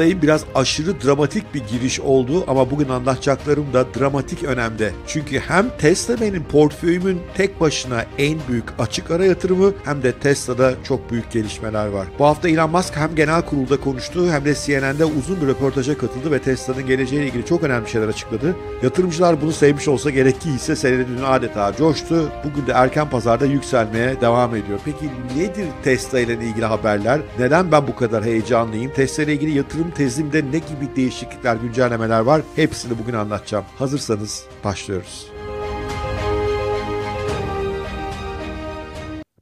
farkındayım biraz aşırı dramatik bir giriş oldu ama bugün anlatacaklarım da dramatik önemde. Çünkü hem Tesla benim portföyümün tek başına en büyük açık ara yatırımı hem de Tesla'da çok büyük gelişmeler var. Bu hafta Elon Musk hem genel kurulda konuştu hem de CNN'de uzun bir röportaja katıldı ve Tesla'nın geleceğiyle ilgili çok önemli şeyler açıkladı. Yatırımcılar bunu sevmiş olsa gerek ki hisse senedi dün adeta coştu. Bugün de erken pazarda yükselmeye devam ediyor. Peki nedir Tesla ile ilgili haberler? Neden ben bu kadar heyecanlıyım? Tesla ile ilgili yatırım tezimde ne gibi değişiklikler, güncellemeler var hepsini bugün anlatacağım. Hazırsanız başlıyoruz.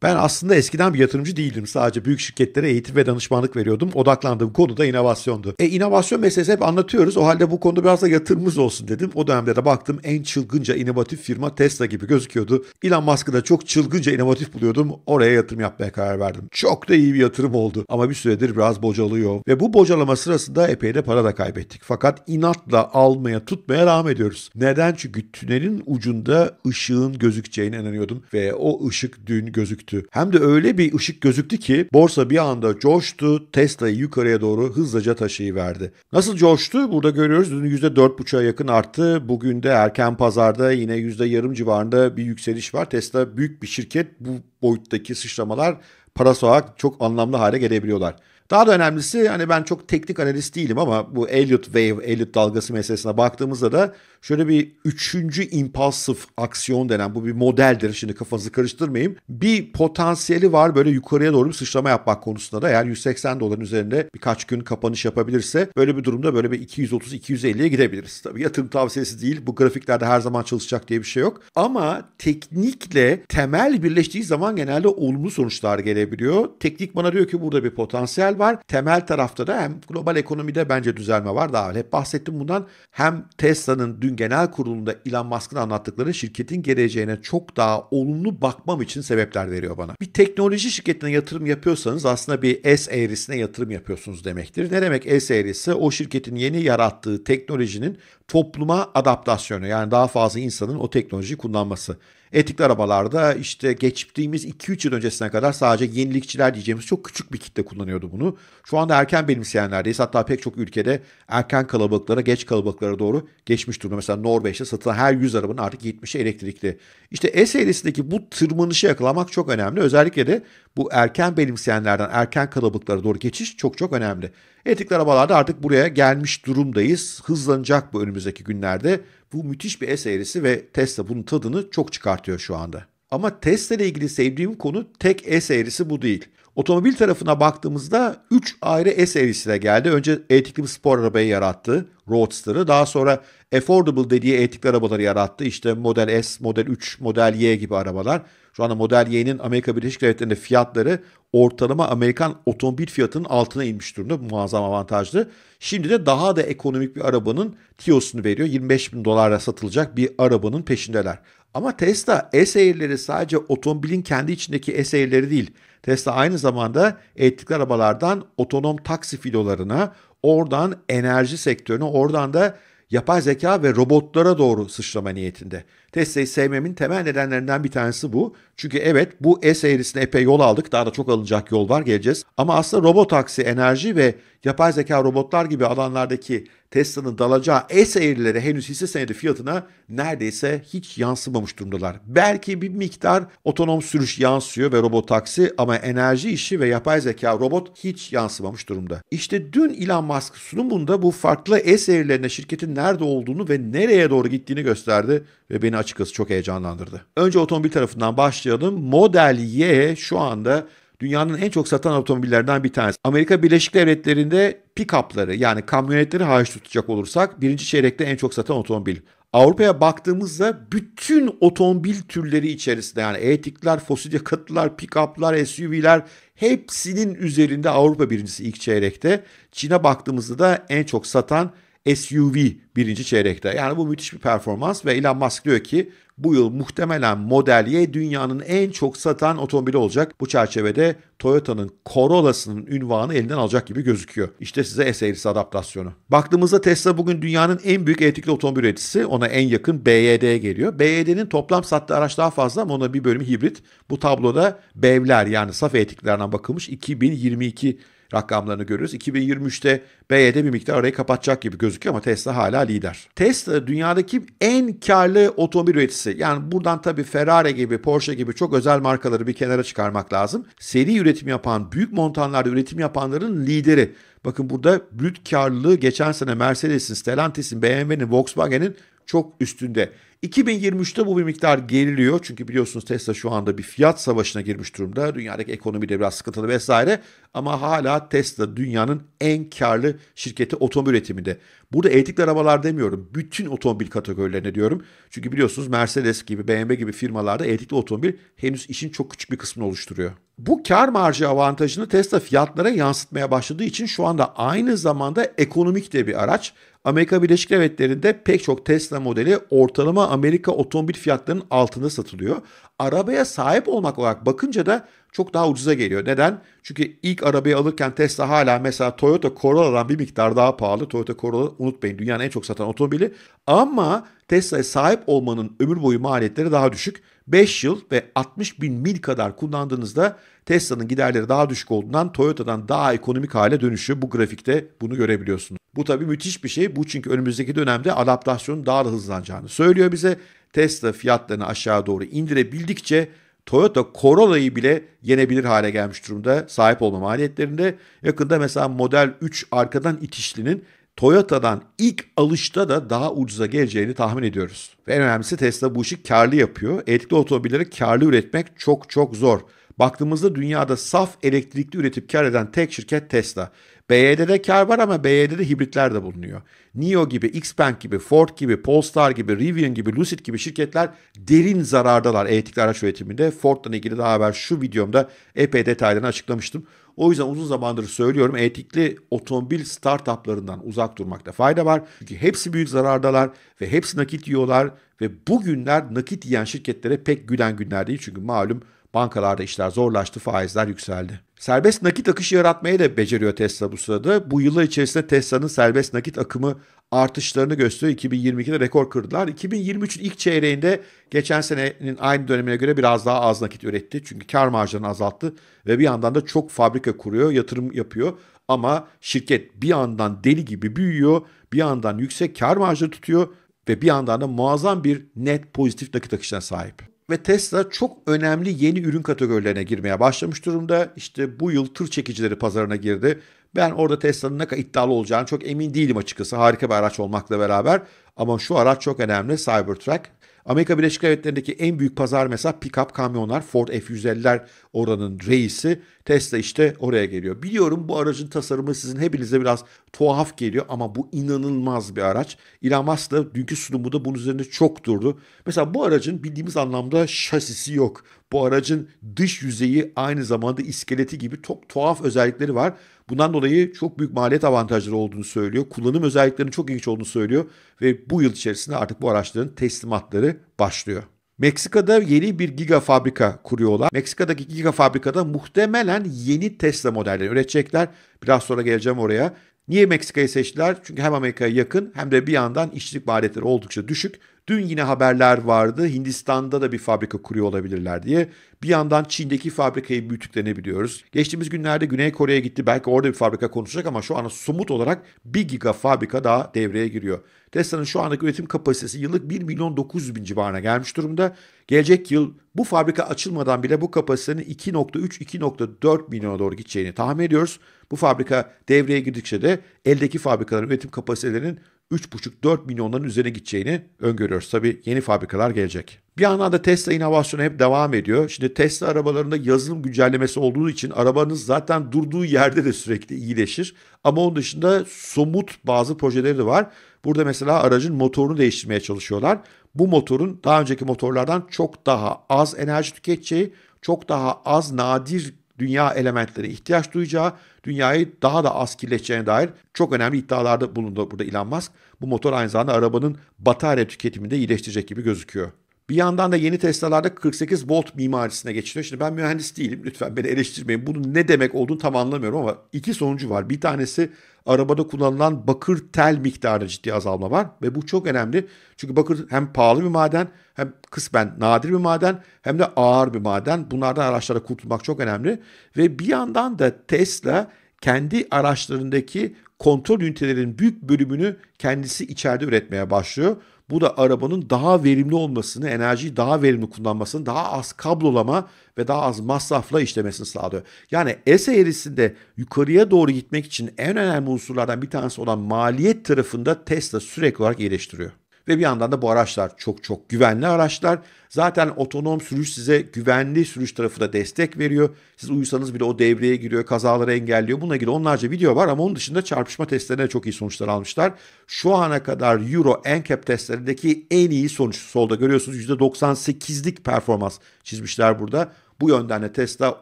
Ben aslında eskiden bir yatırımcı değildim. Sadece büyük şirketlere eğitim ve danışmanlık veriyordum. Odaklandığım konu da inovasyondu. E inovasyon meselesi hep anlatıyoruz. O halde bu konuda biraz da yatırımımız olsun dedim. O dönemde de baktım en çılgınca inovatif firma Tesla gibi gözüküyordu. Elon Musk'ı da çok çılgınca inovatif buluyordum. Oraya yatırım yapmaya karar verdim. Çok da iyi bir yatırım oldu. Ama bir süredir biraz bocalıyor. Ve bu bocalama sırasında epey de para da kaybettik. Fakat inatla almaya tutmaya devam ediyoruz. Neden? Çünkü tünelin ucunda ışığın gözükeceğine inanıyordum. Ve o ışık dün gözüktü gözüktü. Hem de öyle bir ışık gözüktü ki borsa bir anda coştu, Tesla'yı yukarıya doğru hızlıca taşıyıverdi. Nasıl coştu? Burada görüyoruz dün %4,5'a yakın arttı. Bugün de erken pazarda yine yüzde %yarım civarında bir yükseliş var. Tesla büyük bir şirket. Bu boyuttaki sıçramalar parası olarak çok anlamlı hale gelebiliyorlar. Daha da önemlisi hani ben çok teknik analist değilim ama bu Elliot Wave, Elliot dalgası meselesine baktığımızda da şöyle bir üçüncü impulsive aksiyon denen bu bir modeldir. Şimdi kafanızı karıştırmayayım. Bir potansiyeli var böyle yukarıya doğru bir sıçrama yapmak konusunda da eğer 180 doların üzerinde birkaç gün kapanış yapabilirse böyle bir durumda böyle bir 230-250'ye gidebiliriz. Tabii yatırım tavsiyesi değil. Bu grafiklerde her zaman çalışacak diye bir şey yok. Ama teknikle temel birleştiği zaman genelde olumlu sonuçlar gelebiliyor. Teknik bana diyor ki burada bir potansiyel var. Temel tarafta da hem global ekonomide bence düzelme var. Daha hep bahsettim bundan. Hem Tesla'nın dün genel kurulunda Elon Musk'ın anlattıkları şirketin geleceğine çok daha olumlu bakmam için sebepler veriyor bana. Bir teknoloji şirketine yatırım yapıyorsanız aslında bir S eğrisine yatırım yapıyorsunuz demektir. Ne demek S eğrisi? O şirketin yeni yarattığı teknolojinin topluma adaptasyonu yani daha fazla insanın o teknolojiyi kullanması. Elektrikli arabalarda işte geçtiğimiz 2-3 yıl öncesine kadar sadece yenilikçiler diyeceğimiz çok küçük bir kitle kullanıyordu bunu. Şu anda erken benimseyenlerdeyiz. Hatta pek çok ülkede erken kalabalıklara, geç kalabalıklara doğru geçmiş durumda. Mesela Norveç'te satılan her 100 arabanın artık 70'i elektrikli. İşte S e serisindeki bu tırmanışı yakalamak çok önemli. Özellikle de bu erken benimseyenlerden erken kalabalıklara doğru geçiş çok çok önemli. Elektrikli arabalarda artık buraya gelmiş durumdayız. Hızlanacak bu önümüzdeki günlerde. Bu müthiş bir S eğrisi ve Tesla bunun tadını çok çıkartıyor şu anda. Ama Tesla ile ilgili sevdiğim konu tek S eğrisi bu değil. Otomobil tarafına baktığımızda 3 ayrı S eğrisine geldi. Önce E-Tipli spor arabayı yarattı, Roadster'ı. Daha sonra affordable dediği etik arabaları yarattı. İşte Model S, Model 3, Model Y gibi arabalar. Şu anda Model Y'nin Amerika Birleşik Devletleri'nde fiyatları ortalama Amerikan otomobil fiyatının altına inmiş durumda. Muazzam avantajlı. Şimdi de daha da ekonomik bir arabanın TIO'sunu veriyor. 25 bin dolarla satılacak bir arabanın peşindeler. Ama Tesla S seyirleri sadece otomobilin kendi içindeki S seyirleri değil. Tesla aynı zamanda elektrikli arabalardan otonom taksi filolarına, oradan enerji sektörüne, oradan da yapay zeka ve robotlara doğru sıçrama niyetinde. Tesla'yı sevmemin temel nedenlerinden bir tanesi bu. Çünkü evet bu e S eğrisine epey yol aldık. Daha da çok alınacak yol var geleceğiz. Ama aslında robot aksi enerji ve yapay zeka robotlar gibi alanlardaki Tesla'nın dalacağı S eğrileri henüz hisse senedi fiyatına neredeyse hiç yansımamış durumdalar. Belki bir miktar otonom sürüş yansıyor ve robot taksi ama enerji işi ve yapay zeka robot hiç yansımamış durumda. İşte dün Elon Musk sunumunda bu farklı S eğrilerine şirketin nerede olduğunu ve nereye doğru gittiğini gösterdi ve beni açıkçası çok heyecanlandırdı. Önce otomobil tarafından başlayalım. Model Y şu anda dünyanın en çok satan otomobillerden bir tanesi. Amerika Birleşik Devletleri'nde pick-up'ları yani kamyonetleri hariç tutacak olursak birinci çeyrekte en çok satan otomobil. Avrupa'ya baktığımızda bütün otomobil türleri içerisinde yani etikler, fosil yakıtlar, pick-up'lar, SUV'ler hepsinin üzerinde Avrupa birincisi ilk çeyrekte. Çin'e baktığımızda da en çok satan SUV birinci çeyrekte. Yani bu müthiş bir performans ve Elon Musk diyor ki bu yıl muhtemelen Model Y dünyanın en çok satan otomobili olacak. Bu çerçevede Toyota'nın Corolla'sının ünvanı elinden alacak gibi gözüküyor. İşte size S-Series adaptasyonu. Baktığımızda Tesla bugün dünyanın en büyük elektrikli otomobil üreticisi. Ona en yakın BYD geliyor. BYD'nin toplam sattığı araç daha fazla ama onun bir bölümü hibrit. Bu tabloda BEV'ler yani saf elektriklerden bakılmış 2022 rakamlarını görüyoruz. 2023'te BYD bir miktar orayı kapatacak gibi gözüküyor ama Tesla hala lider. Tesla dünyadaki en karlı otomobil üreticisi. Yani buradan tabii Ferrari gibi, Porsche gibi çok özel markaları bir kenara çıkarmak lazım. Seri üretim yapan, büyük montanlarda üretim yapanların lideri. Bakın burada brüt karlılığı geçen sene Mercedes'in, Stellantis'in, BMW'nin, Volkswagen'in çok üstünde. 2023'te bu bir miktar geriliyor. Çünkü biliyorsunuz Tesla şu anda bir fiyat savaşına girmiş durumda. Dünyadaki ekonomi de biraz sıkıntılı vesaire. Ama hala Tesla dünyanın en karlı şirketi otomobil üretiminde. Burada elektrikli arabalar demiyorum. Bütün otomobil kategorilerine diyorum. Çünkü biliyorsunuz Mercedes gibi BMW gibi firmalarda elektrikli otomobil henüz işin çok küçük bir kısmını oluşturuyor. Bu kar marjı avantajını Tesla fiyatlara yansıtmaya başladığı için şu anda aynı zamanda ekonomik de bir araç. Amerika Birleşik Devletleri'nde pek çok Tesla modeli ortalama Amerika otomobil fiyatlarının altında satılıyor. Arabaya sahip olmak olarak bakınca da çok daha ucuza geliyor. Neden? Çünkü ilk arabayı alırken Tesla hala mesela Toyota Corolla'dan bir miktar daha pahalı. Toyota Corolla unutmayın dünyanın en çok satan otomobili. Ama Tesla'ya sahip olmanın ömür boyu maliyetleri daha düşük. 5 yıl ve 60 bin mil kadar kullandığınızda Tesla'nın giderleri daha düşük olduğundan Toyota'dan daha ekonomik hale dönüşü bu grafikte bunu görebiliyorsunuz. Bu tabi müthiş bir şey. Bu çünkü önümüzdeki dönemde adaptasyonun daha da hızlanacağını söylüyor bize. Tesla fiyatlarını aşağı doğru indirebildikçe Toyota Corolla'yı bile yenebilir hale gelmiş durumda sahip olma maliyetlerinde. Yakında mesela Model 3 arkadan itişlinin Toyota'dan ilk alışta da daha ucuza geleceğini tahmin ediyoruz. Ve en önemlisi Tesla bu işi karlı yapıyor. Elektrikli otomobilleri karlı üretmek çok çok zor. Baktığımızda dünyada saf elektrikli üretip kar eden tek şirket Tesla. BYD'de kar var ama BYD'de hibritler de bulunuyor. NIO gibi, Xpeng gibi, Ford gibi, Polestar gibi, Rivian gibi, Lucid gibi şirketler derin zarardalar elektrikli araç üretiminde. Ford'la ilgili daha haber şu videomda epey detaylarını açıklamıştım. O yüzden uzun zamandır söylüyorum elektrikli otomobil startuplarından uzak durmakta fayda var. Çünkü hepsi büyük zarardalar ve hepsi nakit yiyorlar ve bugünler nakit yiyen şirketlere pek gülen günler değil. Çünkü malum Bankalarda işler zorlaştı, faizler yükseldi. Serbest nakit akışı yaratmayı da beceriyor Tesla bu sırada. Bu yıllar içerisinde Tesla'nın serbest nakit akımı artışlarını gösteriyor. 2022'de rekor kırdılar. 2023'ün ilk çeyreğinde geçen senenin aynı dönemine göre biraz daha az nakit üretti. Çünkü kar marjlarını azalttı ve bir yandan da çok fabrika kuruyor, yatırım yapıyor. Ama şirket bir yandan deli gibi büyüyor, bir yandan yüksek kar marjı tutuyor ve bir yandan da muazzam bir net pozitif nakit akışına sahip ve Tesla çok önemli yeni ürün kategorilerine girmeye başlamış durumda. İşte bu yıl tır çekicileri pazarına girdi. Ben orada Tesla'nın ne kadar iddialı olacağını çok emin değilim açıkçası. Harika bir araç olmakla beraber ama şu araç çok önemli. Cybertruck Amerika Birleşik Devletleri'ndeki en büyük pazar mesela pick-up kamyonlar, Ford F-150'ler oranın reisi. Tesla işte oraya geliyor. Biliyorum bu aracın tasarımı sizin hepinize biraz tuhaf geliyor ama bu inanılmaz bir araç. Elon Musk da dünkü sunumu bunun üzerinde çok durdu. Mesela bu aracın bildiğimiz anlamda şasisi yok. Bu aracın dış yüzeyi aynı zamanda iskeleti gibi çok tuhaf özellikleri var. Bundan dolayı çok büyük maliyet avantajları olduğunu söylüyor. Kullanım özelliklerinin çok ilginç olduğunu söylüyor ve bu yıl içerisinde artık bu araçların teslimatları başlıyor. Meksika'da yeni bir giga fabrika kuruyorlar. Meksika'daki giga fabrikada muhtemelen yeni Tesla modelleri üretecekler. Biraz sonra geleceğim oraya. Niye Meksika'yı seçtiler? Çünkü hem Amerika'ya yakın hem de bir yandan işçilik maliyetleri oldukça düşük Dün yine haberler vardı Hindistan'da da bir fabrika kuruyor olabilirler diye. Bir yandan Çin'deki fabrikayı büyüttüklerini biliyoruz. Geçtiğimiz günlerde Güney Kore'ye gitti belki orada bir fabrika konuşacak ama şu anda somut olarak bir giga fabrika daha devreye giriyor. Tesla'nın şu andaki üretim kapasitesi yıllık 1 milyon 900 bin civarına gelmiş durumda. Gelecek yıl bu fabrika açılmadan bile bu kapasitenin 2.3-2.4 milyona doğru gideceğini tahmin ediyoruz. Bu fabrika devreye girdikçe de eldeki fabrikaların üretim kapasitelerinin 3,5-4 milyonların üzerine gideceğini öngörüyoruz. Tabii yeni fabrikalar gelecek. Bir yandan da Tesla inovasyonu hep devam ediyor. Şimdi Tesla arabalarında yazılım güncellemesi olduğu için arabanız zaten durduğu yerde de sürekli iyileşir. Ama onun dışında somut bazı projeleri de var. Burada mesela aracın motorunu değiştirmeye çalışıyorlar. Bu motorun daha önceki motorlardan çok daha az enerji tüketeceği, çok daha az nadir dünya elementlerine ihtiyaç duyacağı, dünyayı daha da az kirleteceğine dair çok önemli iddialarda bulundu burada Elon Musk. Bu motor aynı zamanda arabanın batarya tüketimini de iyileştirecek gibi gözüküyor. Bir yandan da yeni Tesla'larda 48 volt mimarisine geçiliyor. Şimdi ben mühendis değilim lütfen beni eleştirmeyin. Bunun ne demek olduğunu tam anlamıyorum ama iki sonucu var. Bir tanesi arabada kullanılan bakır tel miktarı ciddi azalma var ve bu çok önemli. Çünkü bakır hem pahalı bir maden hem kısmen nadir bir maden hem de ağır bir maden. Bunlardan araçlara kurtulmak çok önemli ve bir yandan da Tesla kendi araçlarındaki kontrol ünitelerinin büyük bölümünü kendisi içeride üretmeye başlıyor. Bu da arabanın daha verimli olmasını, enerjiyi daha verimli kullanmasını, daha az kablolama ve daha az masrafla işlemesini sağlıyor. Yani S serisinde yukarıya doğru gitmek için en önemli unsurlardan bir tanesi olan maliyet tarafında Tesla sürekli olarak iyileştiriyor. Ve bir yandan da bu araçlar çok çok güvenli araçlar. Zaten otonom sürüş size güvenli sürüş tarafı da destek veriyor. Siz uyusanız bile o devreye giriyor, kazaları engelliyor. Buna ilgili onlarca video var ama onun dışında çarpışma testlerine çok iyi sonuçlar almışlar. Şu ana kadar Euro NCAP testlerindeki en iyi sonuç. Solda görüyorsunuz %98'lik performans çizmişler burada. Bu yönden de Tesla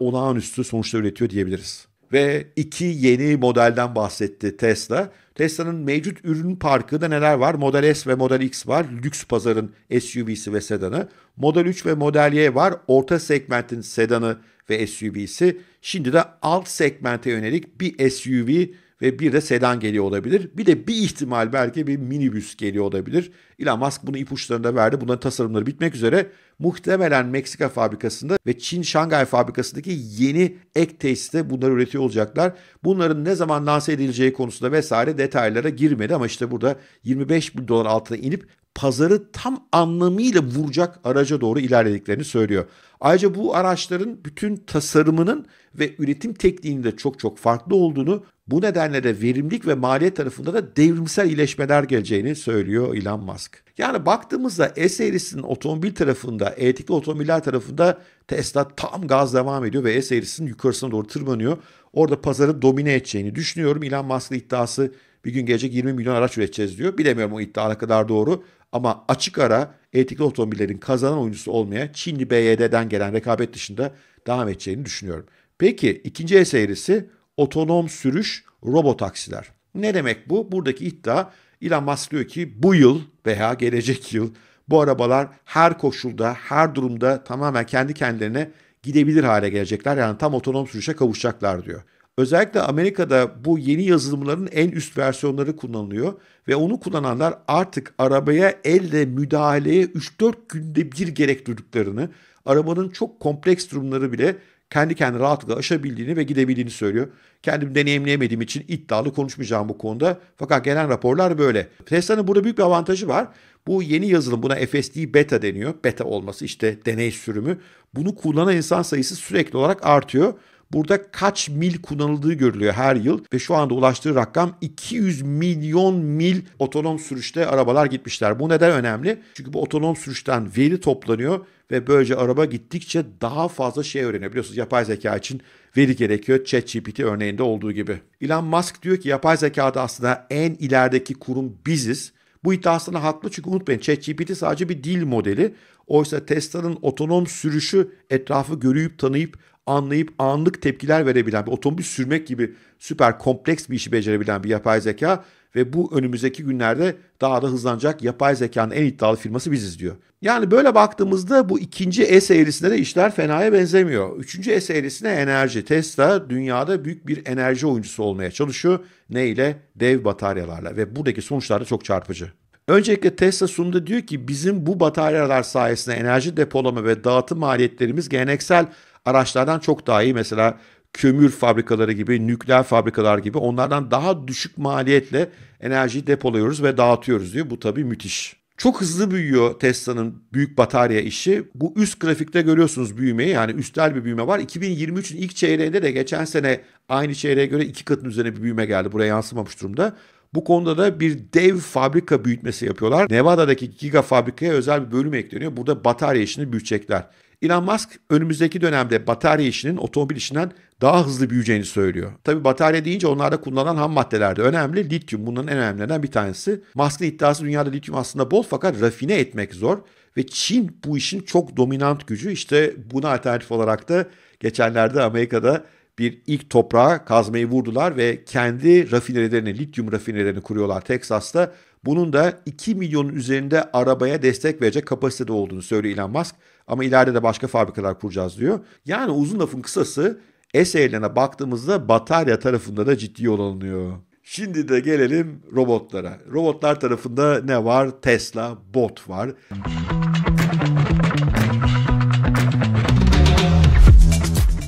olağanüstü sonuçlar üretiyor diyebiliriz. Ve iki yeni modelden bahsetti Tesla. Tesla'nın mevcut ürün parkında neler var? Model S ve Model X var. Lüks pazarın SUV'si ve sedanı. Model 3 ve Model Y var. Orta segmentin sedanı ve SUV'si. Şimdi de alt segmente yönelik bir SUV ve bir de sedan geliyor olabilir. Bir de bir ihtimal belki bir minibüs geliyor olabilir. Elon Musk bunu ipuçlarında verdi. Bunların tasarımları bitmek üzere muhtemelen Meksika fabrikasında ve Çin Şangay fabrikasındaki yeni ek tesiste bunları üretiyor olacaklar. Bunların ne zaman lanse edileceği konusunda vesaire detaylara girmedi ama işte burada 25 bin dolar altına inip pazarı tam anlamıyla vuracak araca doğru ilerlediklerini söylüyor. Ayrıca bu araçların bütün tasarımının ve üretim tekniğinin de çok çok farklı olduğunu, bu nedenle de verimlilik ve maliyet tarafında da devrimsel iyileşmeler geleceğini söylüyor Elon Musk. Yani baktığımızda E serisinin otomobil tarafında, elektrikli otomobiller tarafında Tesla tam gaz devam ediyor ve E serisinin yukarısına doğru tırmanıyor. Orada pazarı domine edeceğini düşünüyorum. Elon Musk'ın iddiası bir gün gelecek 20 milyon araç üreteceğiz diyor. Bilemiyorum o iddia ne kadar doğru ama açık ara elektrikli otomobillerin kazanan oyuncusu olmaya Çinli BYD'den gelen rekabet dışında devam edeceğini düşünüyorum. Peki ikinci el seyrisi otonom sürüş robotaksiler. Ne demek bu? Buradaki iddia Elon Musk diyor ki bu yıl veya gelecek yıl bu arabalar her koşulda, her durumda tamamen kendi kendilerine gidebilir hale gelecekler. Yani tam otonom sürüşe kavuşacaklar diyor. Özellikle Amerika'da bu yeni yazılımların en üst versiyonları kullanılıyor ve onu kullananlar artık arabaya elle müdahaleye 3-4 günde bir gerek duyduklarını, arabanın çok kompleks durumları bile kendi kendine rahatlıkla aşabildiğini ve gidebildiğini söylüyor. Kendim deneyimleyemediğim için iddialı konuşmayacağım bu konuda. Fakat gelen raporlar böyle. Tesla'nın burada büyük bir avantajı var. Bu yeni yazılım buna FSD beta deniyor. Beta olması işte deney sürümü. Bunu kullanan insan sayısı sürekli olarak artıyor. Burada kaç mil kullanıldığı görülüyor her yıl ve şu anda ulaştığı rakam 200 milyon mil otonom sürüşte arabalar gitmişler. Bu neden önemli? Çünkü bu otonom sürüşten veri toplanıyor ve böylece araba gittikçe daha fazla şey öğreniyor. Biliyorsunuz yapay zeka için veri gerekiyor. ChatGPT örneğinde olduğu gibi. Elon Musk diyor ki yapay zekada aslında en ilerideki kurum biziz. Bu iddiasına haklı çünkü unutmayın ChatGPT sadece bir dil modeli. Oysa Tesla'nın otonom sürüşü etrafı görüyüp tanıyıp anlayıp anlık tepkiler verebilen bir otobüs sürmek gibi süper kompleks bir işi becerebilen bir yapay zeka ve bu önümüzdeki günlerde daha da hızlanacak yapay zekanın en iddialı firması biziz diyor. Yani böyle baktığımızda bu ikinci E serisinde de işler fenaya benzemiyor. Üçüncü E serisine enerji. Tesla dünyada büyük bir enerji oyuncusu olmaya çalışıyor. Ne ile? Dev bataryalarla ve buradaki sonuçlar da çok çarpıcı. Öncelikle Tesla sunumda diyor ki bizim bu bataryalar sayesinde enerji depolama ve dağıtım maliyetlerimiz geleneksel araçlardan çok daha iyi. Mesela kömür fabrikaları gibi, nükleer fabrikalar gibi onlardan daha düşük maliyetle enerjiyi depoluyoruz ve dağıtıyoruz diyor. Bu tabii müthiş. Çok hızlı büyüyor Tesla'nın büyük batarya işi. Bu üst grafikte görüyorsunuz büyümeyi yani üstel bir büyüme var. 2023'ün ilk çeyreğinde de geçen sene aynı çeyreğe göre iki katın üzerine bir büyüme geldi. Buraya yansımamış durumda. Bu konuda da bir dev fabrika büyütmesi yapıyorlar. Nevada'daki giga fabrikaya özel bir bölüm ekleniyor. Burada batarya işini büyütecekler. Elon Musk önümüzdeki dönemde batarya işinin otomobil işinden daha hızlı büyüyeceğini söylüyor. Tabi batarya deyince onlarda kullanılan ham maddeler de önemli. Lityum bunların en önemlilerinden bir tanesi. Musk'ın iddiası dünyada lityum aslında bol fakat rafine etmek zor. Ve Çin bu işin çok dominant gücü. İşte buna alternatif olarak da geçenlerde Amerika'da bir ilk toprağa kazmayı vurdular ve kendi rafinerilerini, lityum rafinerilerini kuruyorlar Texas'ta Bunun da 2 milyonun üzerinde arabaya destek verecek kapasitede olduğunu söylüyor Elon Musk. Ama ileride de başka fabrikalar kuracağız diyor. Yani uzun lafın kısası S Eserlerine baktığımızda batarya tarafında da ciddi yol alınıyor. Şimdi de gelelim robotlara. Robotlar tarafında ne var? Tesla, Bot var.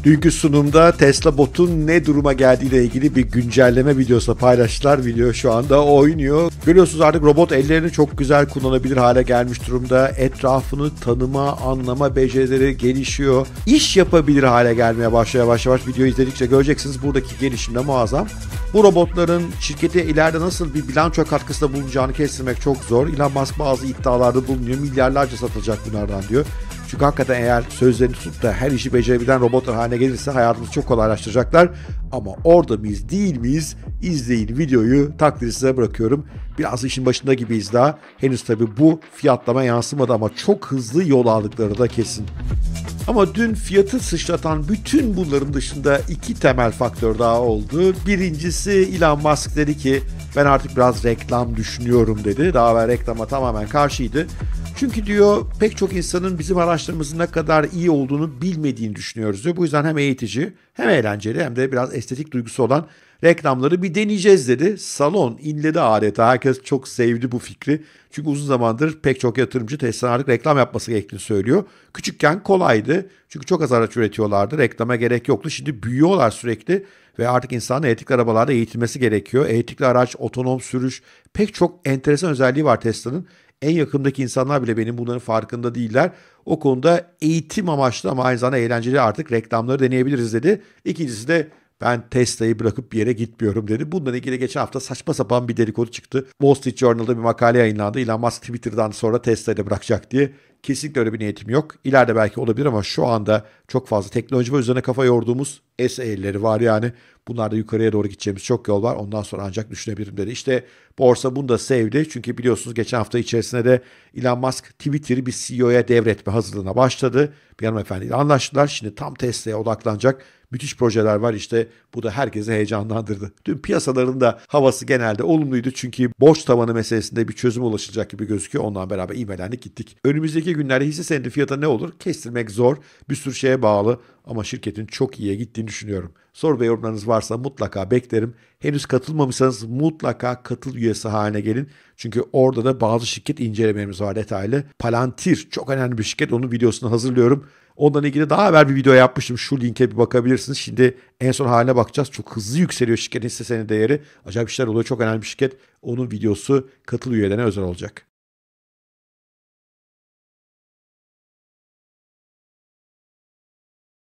Dünkü sunumda Tesla botun ne duruma geldiğiyle ilgili bir güncelleme videosu paylaştılar. Video şu anda oynuyor. Görüyorsunuz artık robot ellerini çok güzel kullanabilir hale gelmiş durumda. Etrafını tanıma, anlama becerileri gelişiyor. İş yapabilir hale gelmeye başlıyor yavaş yavaş. Videoyu izledikçe göreceksiniz buradaki gelişim de muazzam. Bu robotların şirkete ileride nasıl bir bilanço katkısında bulunacağını kestirmek çok zor. Elon Musk bazı iddialarda bulunuyor. Milyarlarca satılacak bunlardan diyor. Çünkü hakikaten eğer sözlerini tutup da her işi becerebilen robotlar haline gelirse hayatımızı çok kolaylaştıracaklar. Ama orada mıyız değil miyiz? İzleyin videoyu takdiri size bırakıyorum. Biraz işin başında gibiyiz daha. Henüz tabi bu fiyatlama yansımadı ama çok hızlı yol aldıkları da kesin. Ama dün fiyatı sıçratan bütün bunların dışında iki temel faktör daha oldu. Birincisi Elon Musk dedi ki ben artık biraz reklam düşünüyorum dedi. Daha evvel reklama tamamen karşıydı. Çünkü diyor pek çok insanın bizim araçlarımızın ne kadar iyi olduğunu bilmediğini düşünüyoruz diyor. Bu yüzden hem eğitici hem eğlenceli hem de biraz estetik duygusu olan reklamları bir deneyeceğiz dedi. Salon inledi adeta. Herkes çok sevdi bu fikri. Çünkü uzun zamandır pek çok yatırımcı Tesla'nın reklam yapması gerektiğini söylüyor. Küçükken kolaydı. Çünkü çok az araç üretiyorlardı. Reklama gerek yoktu. Şimdi büyüyorlar sürekli ve artık insanın elektrikli arabalarda eğitilmesi gerekiyor. Elektrikli araç, otonom sürüş pek çok enteresan özelliği var Tesla'nın. En yakındaki insanlar bile benim bunların farkında değiller. O konuda eğitim amaçlı ama aynı zamanda eğlenceli artık reklamları deneyebiliriz dedi. İkincisi de ben Tesla'yı bırakıp bir yere gitmiyorum dedi. Bundan ilgili geçen hafta saçma sapan bir dedikodu çıktı. Wall Street Journal'da bir makale yayınlandı. Elon Musk Twitter'dan sonra Tesla'yı da bırakacak diye. Kesinlikle öyle bir niyetim yok. İleride belki olabilir ama şu anda çok fazla teknoloji ve üzerine kafa yorduğumuz SE'leri var yani. Bunlarda yukarıya doğru gideceğimiz çok yol var. Ondan sonra ancak düşünebilirim dedi. İşte borsa bunu da sevdi. Çünkü biliyorsunuz geçen hafta içerisinde de Elon Musk Twitter'ı bir CEO'ya devretme hazırlığına başladı. Bir hanımefendiyle anlaştılar. Şimdi tam Tesla'ya odaklanacak müthiş projeler var işte bu da herkesi heyecanlandırdı. Dün piyasaların da havası genelde olumluydu çünkü borç tavanı meselesinde bir çözüm ulaşılacak gibi gözüküyor. Ondan beraber imelendik gittik. Önümüzdeki günlerde hisse senedi fiyata ne olur? Kestirmek zor. Bir sürü şeye bağlı ama şirketin çok iyiye gittiğini düşünüyorum. Soru ve yorumlarınız varsa mutlaka beklerim. Henüz katılmamışsanız mutlaka katıl üyesi haline gelin. Çünkü orada da bazı şirket incelememiz var detaylı. Palantir çok önemli bir şirket. Onun videosunu hazırlıyorum. Ondan ilgili daha evvel bir video yapmıştım. Şu linke bir bakabilirsiniz. Şimdi en son haline bakacağız. Çok hızlı yükseliyor şirketin hisse senedi değeri. Acayip işler oluyor. Çok önemli bir şirket. Onun videosu katıl üyelerine özel olacak.